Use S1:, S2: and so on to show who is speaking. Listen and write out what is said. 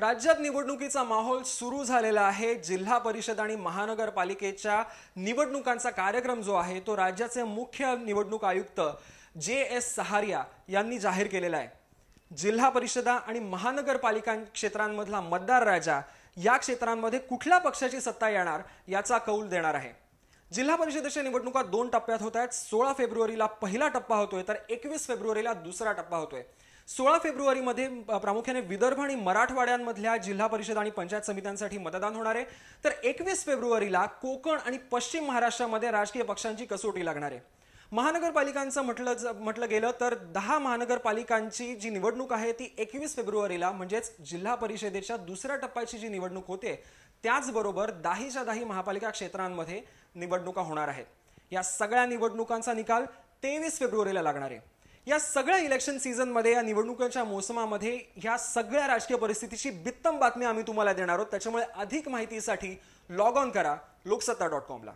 S1: राज्यात निवडणुकीचा माहोल सुरू झालेला आहे जिल्हा परिषद आणि महानगरपालिकेच्या निवडणुकांचा कार्यक्रम जो आहे तो राज्याचे मुख्य निवडणूक आयुक्त जे एस सहारिया यांनी जाहीर केलेला आहे जिल्हा परिषदा आणि महानगरपालिका क्षेत्रांमधला मतदार राजा या क्षेत्रांमध्ये कुठल्या पक्षाची सत्ता येणार याचा कौल देणार आहे जिल्हा परिषदेच्या निवडणुका दोन टप्प्यात होत आहेत सोळा फेब्रुवारीला पहिला टप्पा होतोय तर एकवीस फेब्रुवारीला दुसरा टप्पा होतोय सोळा फेब्रुवारीमध्ये प्रामुख्याने विदर्भ आणि मराठवाड्यांमधल्या जिल्हा परिषद आणि पंचायत समित्यांसाठी मतदान होणार आहे तर एकवीस फेब्रुवारीला कोकण आणि पश्चिम महाराष्ट्रामध्ये राजकीय पक्षांची कसोटी लागणार आहे महानगरपालिकांचं म्हटलं म्हटलं गेलं तर दहा महानगरपालिकांची जी निवडणूक आहे ती एकवीस फेब्रुवारीला म्हणजेच जिल्हा परिषदेच्या दुसऱ्या टप्प्याची जी निवडणूक होते त्याचबरोबर दाहीच्या दाही महापालिका क्षेत्रांमध्ये निवडणुका होणार आहेत या सगळ्या निवडणुकांचा निकाल तेवीस फेब्रुवारीला लागणार आहे या सगळ्या इलेक्शन सीझनमध्ये या निवडणुकांच्या मोसमामध्ये ह्या सगळ्या राजकीय परिस्थितीची बित्तम बातमी आम्ही तुम्हाला देणार आहोत त्याच्यामुळे अधिक माहितीसाठी लॉग ऑन करा लोकसत्ता डॉट कॉमला